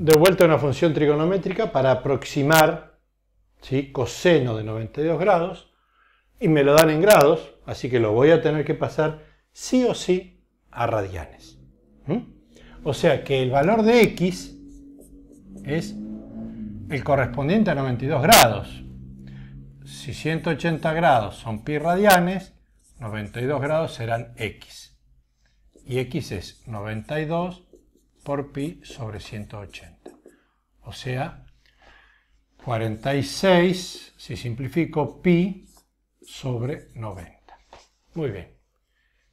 de vuelta a una función trigonométrica para aproximar coseno de 92 grados y me lo dan en grados, así que lo voy a tener que pasar sí o sí a radianes. O sea que el valor de x es el correspondiente a 92 grados. Si 180 grados son pi radianes, 92 grados serán x. Y x es 92 por pi sobre 180. O sea, 46, si simplifico, pi sobre 90. Muy bien.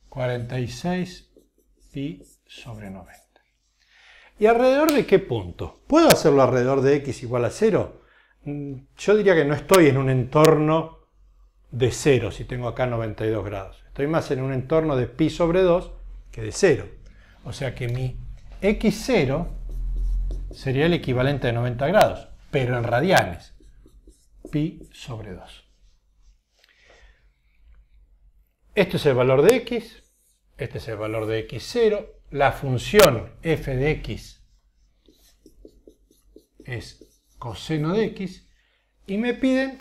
46 pi sobre 90. ¿Y alrededor de qué punto? ¿Puedo hacerlo alrededor de x igual a 0? Mm, yo diría que no estoy en un entorno de 0 si tengo acá 92 grados. Estoy más en un entorno de pi sobre 2 que de 0. O sea que mi X0 sería el equivalente de 90 grados, pero en radiales, Pi sobre 2. Este es el valor de X, este es el valor de X0. La función f de X es coseno de X y me piden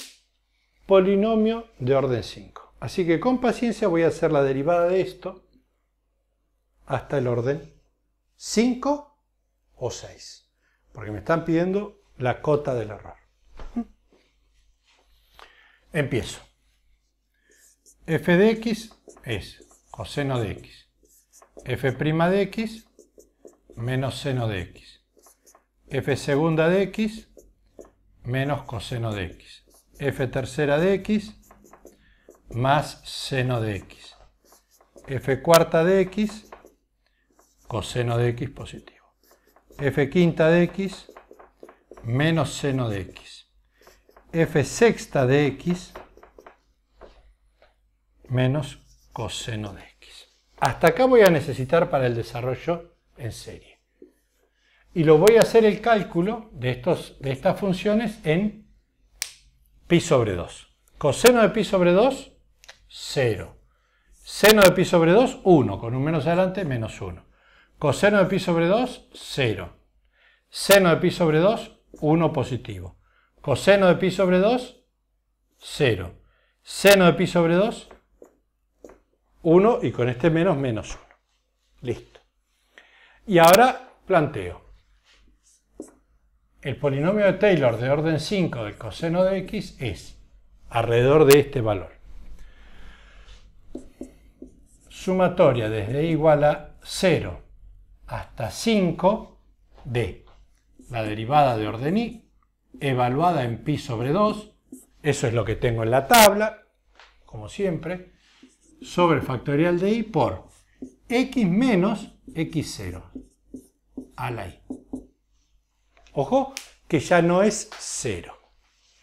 polinomio de orden 5. Así que con paciencia voy a hacer la derivada de esto hasta el orden 5 o 6, porque me están pidiendo la cota del error. ¿Mm? Empiezo. f de x es coseno de x, f' de x menos seno de x, f segunda de x menos coseno de x, f tercera de x más seno de x, f cuarta de x coseno de x positivo. f quinta de x menos seno de x. f sexta de x menos coseno de x. Hasta acá voy a necesitar para el desarrollo en serie. Y lo voy a hacer el cálculo de, estos, de estas funciones en pi sobre 2. Coseno de pi sobre 2, 0. Seno de pi sobre 2, 1. Con un menos adelante, menos 1. Coseno de pi sobre 2, 0. Seno de pi sobre 2, 1 positivo. Coseno de pi sobre 2, 0. Seno de pi sobre 2, 1 y con este menos, menos 1. Listo. Y ahora planteo. El polinomio de Taylor de orden 5 del coseno de x es alrededor de este valor. Sumatoria desde igual a 0 hasta 5 de la derivada de orden y, evaluada en pi sobre 2, eso es lo que tengo en la tabla, como siempre, sobre el factorial de i por x menos x0 a la i. Ojo que ya no es 0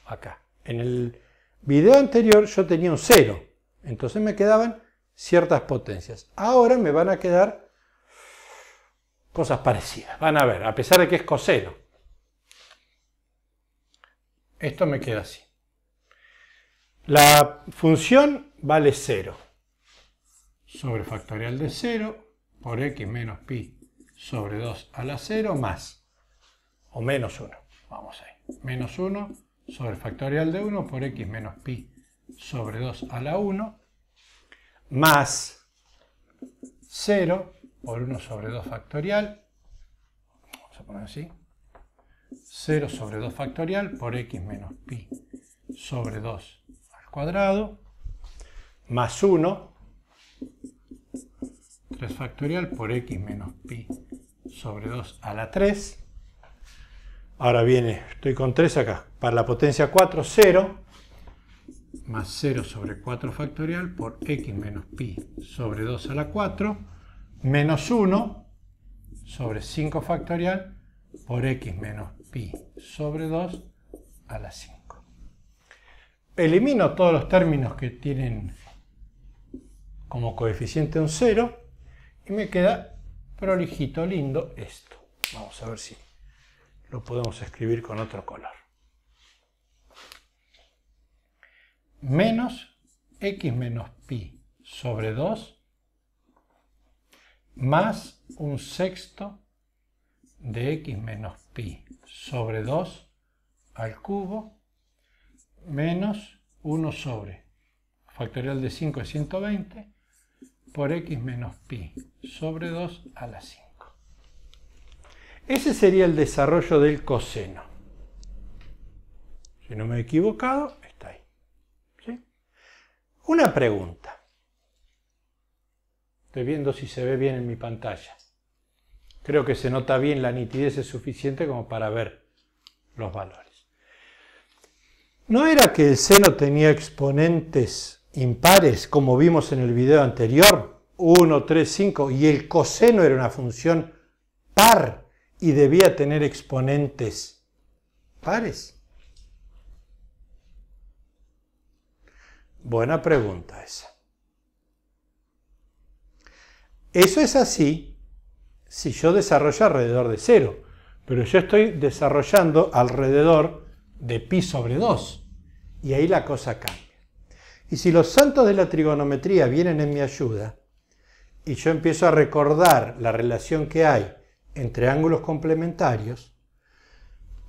acá. En el video anterior yo tenía un 0, entonces me quedaban ciertas potencias. Ahora me van a quedar cosas parecidas. Van a ver, a pesar de que es coseno. Esto me queda así. La función vale 0 sobre factorial de 0 por x menos pi sobre 2 a la 0 más o menos 1. Vamos ahí. Menos 1 sobre factorial de 1 por x menos pi sobre 2 a la 1 más 0 por 1 sobre 2 factorial, vamos a poner así, 0 sobre 2 factorial por x menos pi sobre 2 al cuadrado, más 1, 3 factorial por x menos pi sobre 2 a la 3. Ahora viene, estoy con 3 acá, para la potencia 4, 0, más 0 sobre 4 factorial por x menos pi sobre 2 a la 4, menos 1 sobre 5 factorial por x menos pi sobre 2 a la 5. Elimino todos los términos que tienen como coeficiente un 0 y me queda prolijito lindo esto. Vamos a ver si lo podemos escribir con otro color. Menos x menos pi sobre 2 más un sexto de x menos pi sobre 2 al cubo menos 1 sobre factorial de 5 es 120 por x menos pi sobre 2 a la 5. Ese sería el desarrollo del coseno. Si no me he equivocado, está ahí. Una pregunta. Estoy viendo si se ve bien en mi pantalla. Creo que se nota bien, la nitidez es suficiente como para ver los valores. No era que el seno tenía exponentes impares, como vimos en el video anterior, 1, 3, 5, y el coseno era una función par y debía tener exponentes pares. Buena pregunta esa. Eso es así si yo desarrollo alrededor de 0, pero yo estoy desarrollando alrededor de pi sobre 2 y ahí la cosa cambia. Y si los santos de la trigonometría vienen en mi ayuda y yo empiezo a recordar la relación que hay entre ángulos complementarios,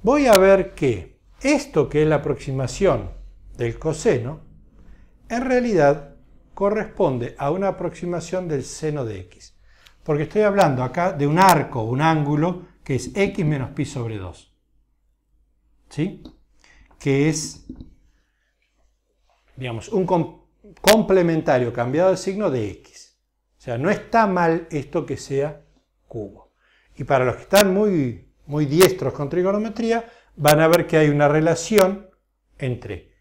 voy a ver que esto que es la aproximación del coseno, en realidad corresponde a una aproximación del seno de x. Porque estoy hablando acá de un arco, un ángulo, que es x menos pi sobre 2. ¿Sí? Que es, digamos, un complementario cambiado de signo de x. O sea, no está mal esto que sea cubo. Y para los que están muy, muy diestros con trigonometría, van a ver que hay una relación entre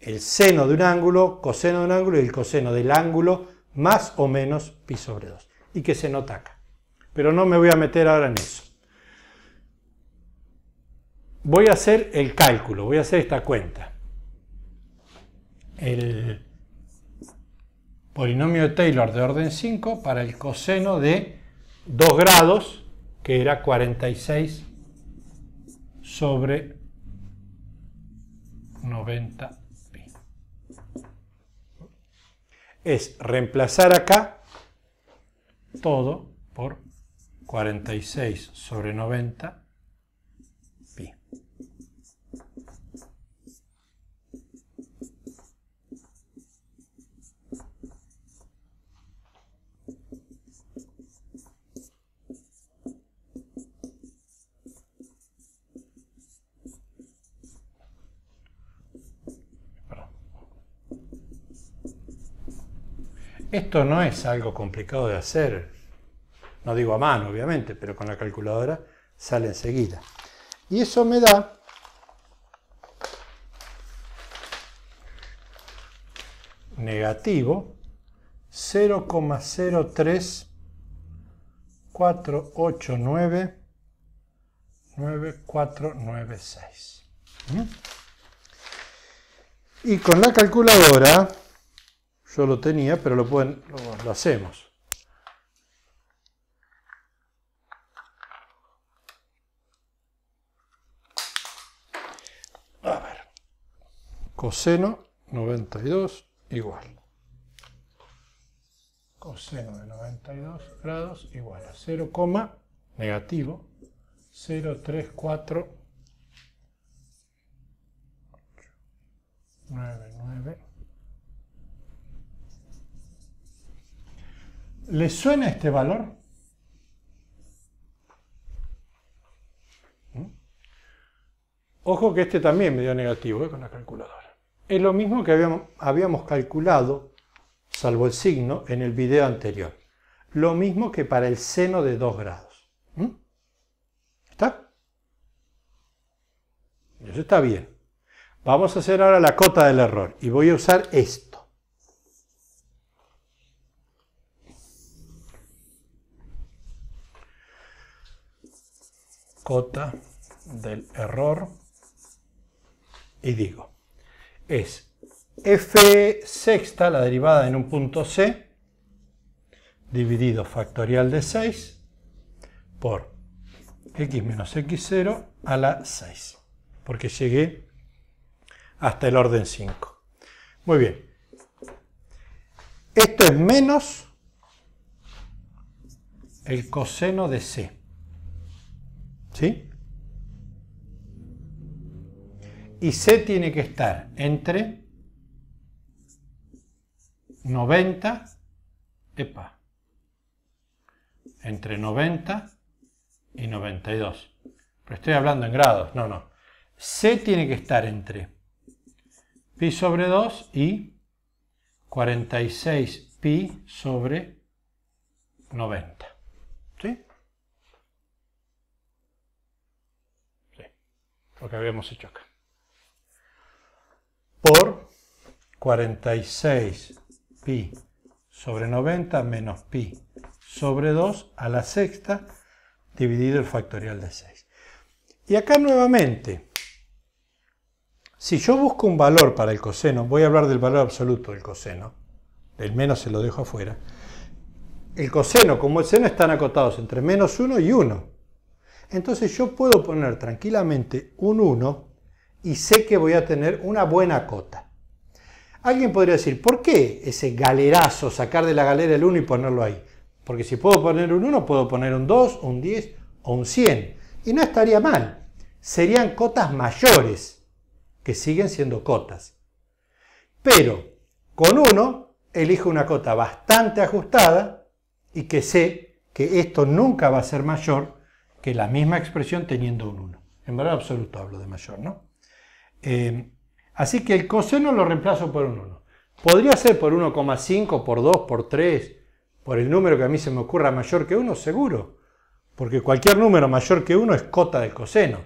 el seno de un ángulo, coseno de un ángulo y el coseno del ángulo más o menos pi sobre 2. Y que se nota acá. Pero no me voy a meter ahora en eso. Voy a hacer el cálculo, voy a hacer esta cuenta. El polinomio de Taylor de orden 5 para el coseno de 2 grados, que era 46 sobre 90 es reemplazar acá todo por 46 sobre 90 Esto no es algo complicado de hacer. No digo a mano, obviamente, pero con la calculadora sale enseguida. Y eso me da negativo 0,034899496. ¿Mm? Y con la calculadora yo lo tenía, pero lo pueden, lo, hacemos. A ver. Coseno 92 igual. Coseno de 92 grados igual a 0, negativo 034 99 ¿Le suena este valor? ¿Mm? Ojo que este también me dio negativo eh, con la calculadora. Es lo mismo que habíamos, calculado, salvo el signo, en el video anterior. Lo mismo que para el seno de 2 grados. ¿Mm? ¿Está? Eso está bien. Vamos a hacer ahora la cota del error y voy a usar esto. cota del error y digo, es f sexta, la derivada en un punto c, dividido factorial de 6 por x menos x0 a la 6, porque llegué hasta el orden 5. Muy bien. Esto es menos el coseno de c. ¿Sí? Y C tiene que estar entre 90, epa, entre 90 y 92. Pero estoy hablando en grados, no, no. C tiene que estar entre pi sobre 2 y 46 pi sobre 90. lo que habíamos hecho acá, por 46 pi sobre 90 menos pi sobre 2 a la sexta dividido el factorial de 6. Y acá nuevamente, si yo busco un valor para el coseno, voy a hablar del valor absoluto del coseno, el menos se lo dejo afuera, el coseno como el seno están acotados entre menos 1 y 1. Entonces yo puedo poner tranquilamente un 1 y sé que voy a tener una buena cota. Alguien podría decir, ¿por qué ese galerazo, sacar de la galera el 1 y ponerlo ahí? Porque si puedo poner un 1, puedo poner un 2, un 10 o un 100. Y no estaría mal. Serían cotas mayores, que siguen siendo cotas. Pero con 1 elijo una cota bastante ajustada y que sé que esto nunca va a ser mayor que la misma expresión teniendo un 1. En verdad absoluto hablo de mayor, ¿no? Eh, así que el coseno lo reemplazo por un 1. Podría ser por 1,5, por 2, por 3, por el número que a mí se me ocurra mayor que 1, seguro. Porque cualquier número mayor que 1 es cota del coseno.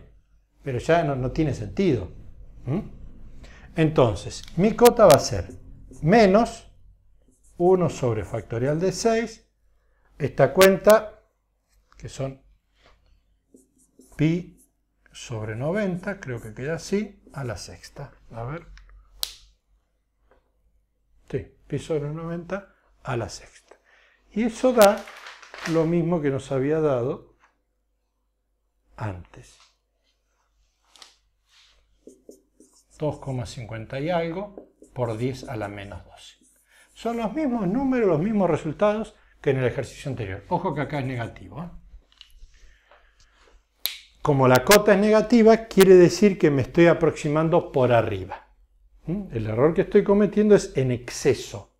Pero ya no, tiene sentido. ¿Mm? Entonces, mi cota va a ser menos 1 sobre factorial de 6. Esta cuenta, que son pi sobre 90, creo que queda así, a la sexta. A ver. Sí, pi sobre 90 a la sexta. Y eso da lo mismo que nos había dado antes. 2,50 y algo por 10 a la menos 12. Son los mismos números, los mismos resultados que en el ejercicio anterior. Ojo que acá es negativo. ¿eh? Como la cota es negativa, quiere decir que me estoy aproximando por arriba. ¿Mm? El error que estoy cometiendo es en exceso.